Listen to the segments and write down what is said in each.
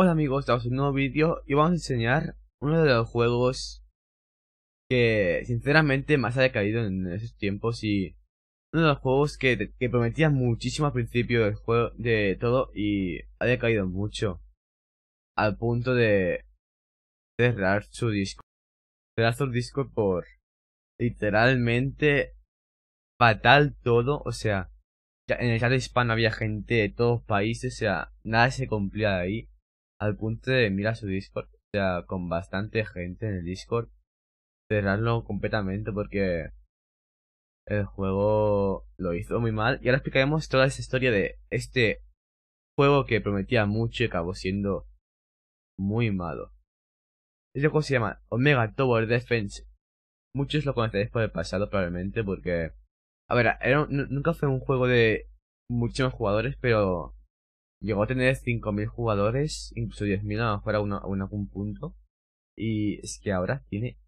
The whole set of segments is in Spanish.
Hola amigos, estamos en un nuevo vídeo y vamos a enseñar uno de los juegos que sinceramente más ha decaído en esos tiempos y uno de los juegos que, que prometía muchísimo al principio del juego de todo y ha decaído mucho al punto de cerrar su disco cerrar su disco por literalmente fatal todo o sea en el chat hispano había gente de todos los países o sea nada se cumplía de ahí al punto de mirar su Discord, o sea, con bastante gente en el Discord, cerrarlo completamente porque el juego lo hizo muy mal. Y ahora explicaremos toda esa historia de este juego que prometía mucho y acabó siendo muy malo. Este juego se llama Omega Tower Defense. Muchos lo conoceréis por el pasado probablemente porque... A ver, nunca fue un juego de muchísimos jugadores, pero llegó a tener 5.000 jugadores, incluso 10.000 a lo mejor a, a un punto. Y es que ahora tiene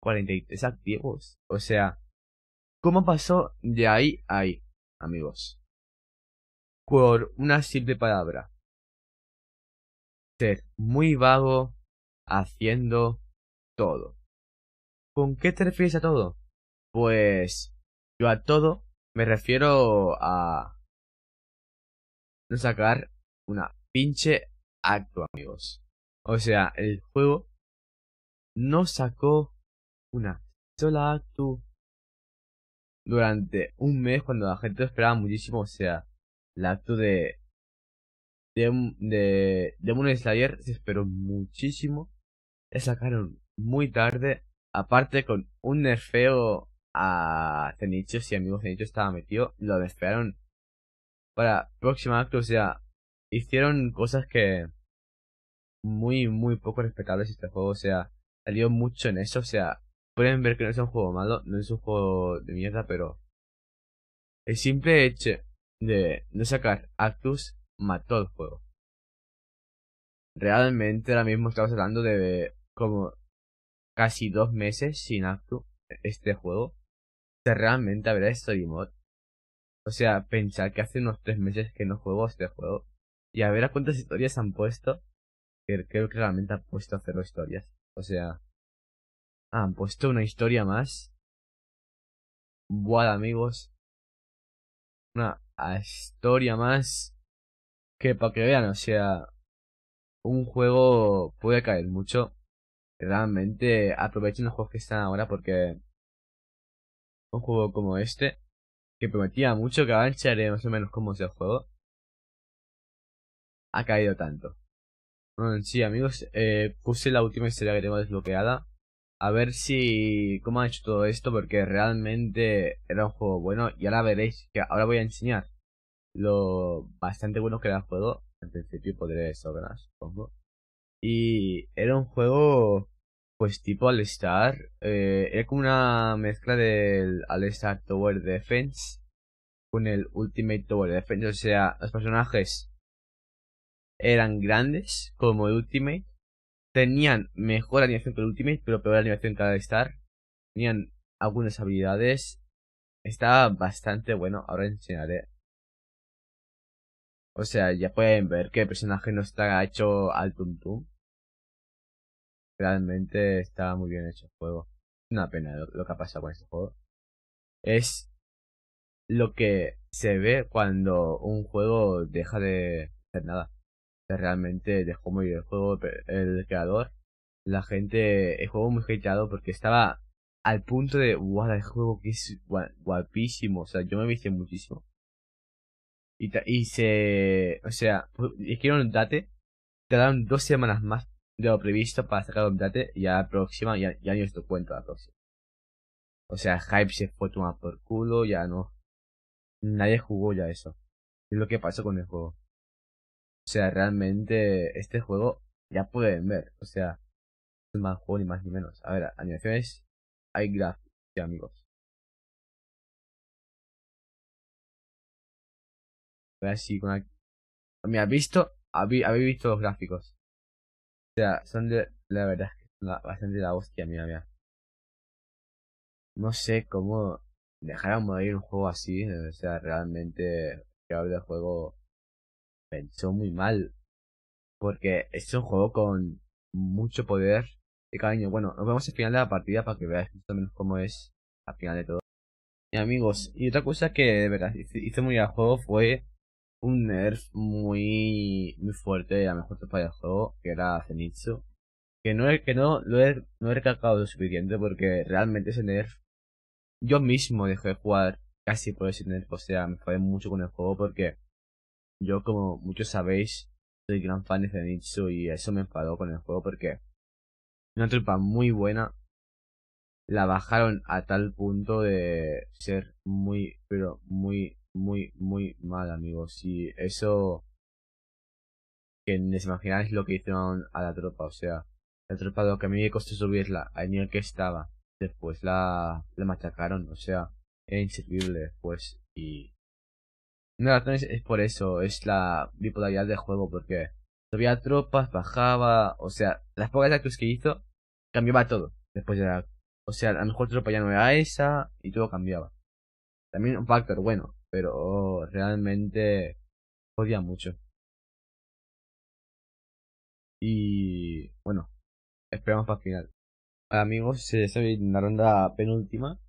43 activos. O sea, ¿cómo pasó de ahí a ahí, amigos? Por una simple palabra. Ser muy vago haciendo todo. ¿Con qué te refieres a todo? Pues yo a todo me refiero a sacar una pinche acto, amigos. O sea, el juego no sacó una sola acto durante un mes cuando la gente esperaba muchísimo. O sea, la acto de, de, de Demon Slayer se esperó muchísimo. le sacaron muy tarde. Aparte con un nerfeo a Zenichos y amigos Zenichos estaba metido. Lo despegaron para próxima acto, o sea, hicieron cosas que muy, muy poco respetables este juego, o sea, salió mucho en eso, o sea, pueden ver que no es un juego malo, no es un juego de mierda, pero el simple hecho de no sacar Actus mató el juego. Realmente ahora mismo estamos hablando de como casi dos meses sin Actus este juego. O sea, realmente habrá Story Mod o sea, pensar que hace unos tres meses que no juego este juego y a ver a cuántas historias han puesto. Que creo que realmente han puesto cero historias. O sea, han puesto una historia más. Buah, amigos. Una historia más. Que para que vean, o sea, un juego puede caer mucho. Realmente aprovechen los juegos que están ahora porque un juego como este que prometía mucho que avanzaré más o menos como sea el juego, ha caído tanto. Bueno, sí, amigos, eh, puse la última historia que tengo desbloqueada. A ver si cómo ha hecho todo esto, porque realmente era un juego bueno. Y ahora veréis que ahora voy a enseñar lo bastante bueno que era el juego. En principio podré sobrar, supongo. Y era un juego pues tipo All-Star. Eh, era como una mezcla del All-Star Tower Defense con el Ultimate Tower Defense. O sea, los personajes eran grandes como el Ultimate. Tenían mejor animación que el Ultimate, pero peor animación que el All-Star. Tenían algunas habilidades. Estaba bastante bueno, ahora enseñaré. O sea, ya pueden ver que el personaje no está hecho al tum tum. Realmente estaba muy bien hecho el juego. Una pena lo, que ha pasado con este juego. Es lo que se ve cuando un juego deja de hacer nada. Realmente dejó muy bien el juego, el creador. La gente, el juego muy hateado porque estaba al punto de, wow, el juego que es guapísimo. O sea, yo me viste muchísimo. Y, se, o sea, hicieron un date, dan dos semanas más de lo previsto para sacar un date y a la próxima ya, ya ni os lo cuento próxima. O sea, Hype se fue tomar por culo, ya no. Nadie jugó ya eso. Es lo que pasó con el juego. O sea, realmente este juego ya pueden ver. O sea, no es más juego ni más ni menos. A ver, animaciones, hay gráficos, amigos. A ver si con me ha visto, habéis visto los gráficos o sea, son de, la verdad es que son bastante la hostia, mira, mira. No sé cómo dejar a morir un juego así, o sea, realmente que creador del juego pensó muy mal. Porque es un juego con mucho poder y cariño. Bueno, nos vemos al final de la partida para que veáis más o menos cómo es al final de todo. Y amigos, y otra cosa que de verdad hizo muy al juego fue un nerf muy, muy fuerte a la mejor tropa del juego, que era Zenitsu. Que no, que no lo he, no he recalcado lo suficiente porque realmente ese nerf, yo mismo dejé de jugar casi por ese nerf, o sea, me enfadé mucho con el juego porque yo como muchos sabéis, soy gran fan de Zenitsu y eso me enfadó con el juego porque una tropa muy buena la bajaron a tal punto de ser muy, pero muy muy, muy mal, amigos. si eso que les imagináis lo que hicieron a la tropa. O sea, la tropa lo que a mí me costó subirla, al nivel que estaba. Después la, la machacaron, o sea, era inservible pues. Y. Una las es, es por eso, es la bipolaridad del juego, porque subía tropas, bajaba, o sea, las pocas actos que hizo, cambiaba todo. Después la o sea, a lo mejor tropa ya no era esa, y todo cambiaba. También un factor bueno, pero realmente odia mucho. Y bueno, esperamos para el final. amigos, se viendo la ronda penúltima.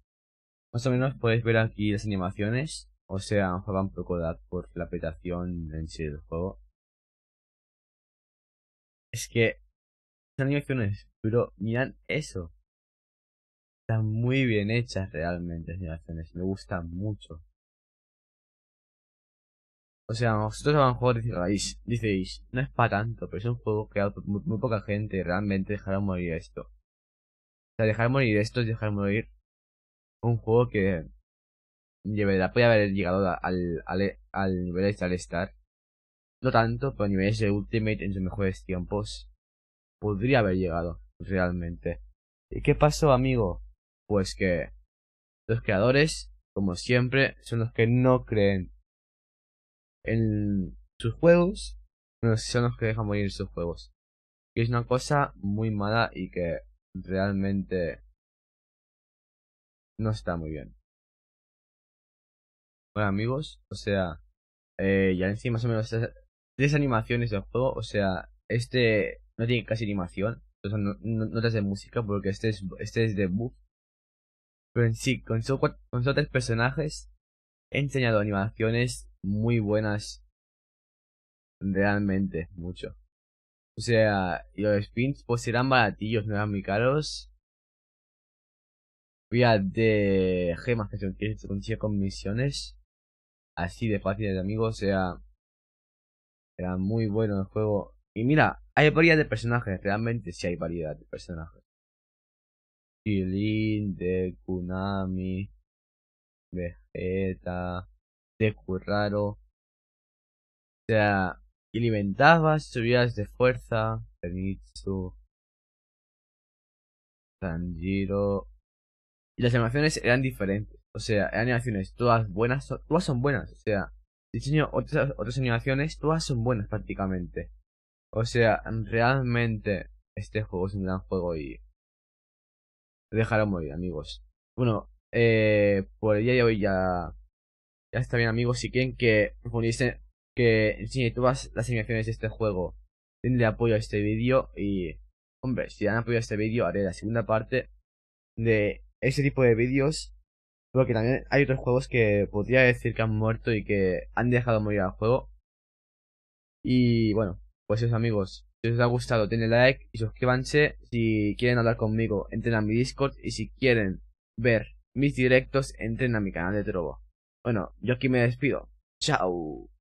Más o menos podéis ver aquí las animaciones, o sea, un un por la petación en sí del juego. Es que Son animaciones, pero miran eso. Están muy bien hechas realmente las animaciones, me gustan mucho. O sea, vosotros a juego mejor raíz no es para tanto, pero es un juego creado por muy, muy poca gente, realmente de morir esto. O sea, dejar morir esto es dejar morir un juego que de puede haber llegado al, al, al nivel de Star. No tanto, pero a niveles de Ultimate en sus mejores tiempos podría haber llegado realmente. ¿Y qué pasó, amigo? Pues que los creadores, como siempre, son los que no creen en sus juegos, son los que dejan morir sus juegos. Que es una cosa muy mala y que realmente no está muy bien. Bueno amigos, o sea, eh, ya encima más o menos tres animaciones del juego, o sea, este no tiene casi animación, o no, notas de música porque este es, este es de bug Pero en sí, con solo, con tres personajes, he enseñado animaciones muy buenas realmente, mucho. O sea, los spins pues eran baratillos, no eran muy caros. de gemas que se con misiones. Así de fáciles, amigos. O sea, era muy bueno el juego. Y mira, hay variedad de personajes. Realmente sí hay variedad de personajes. Kilin, de Kunami, Vegeta, deku raro. O sea, Inventabas subías de fuerza, tenitsu Sanjiro Y las animaciones eran diferentes. O sea, animaciones todas buenas, todas son buenas. O sea, diseño otras, otras animaciones, todas son buenas prácticamente. O sea, realmente este juego es un gran juego y dejará morir, amigos. Bueno, eh, por ya ya ya ya está bien amigos, si quieren que profundicen que enseñe todas las animaciones de este juego, denle apoyo a este vídeo y... Hombre, si dan apoyo a este vídeo haré la segunda parte de este tipo de vídeos. Porque también hay otros juegos que podría decir que han muerto y que han dejado morir al juego. Y bueno, pues eso amigos, si os ha gustado denle like y suscríbanse. Si quieren hablar conmigo, entren a mi Discord y si quieren ver mis directos, entren a mi canal de Trovo. Bueno, yo aquí me despido. Chao.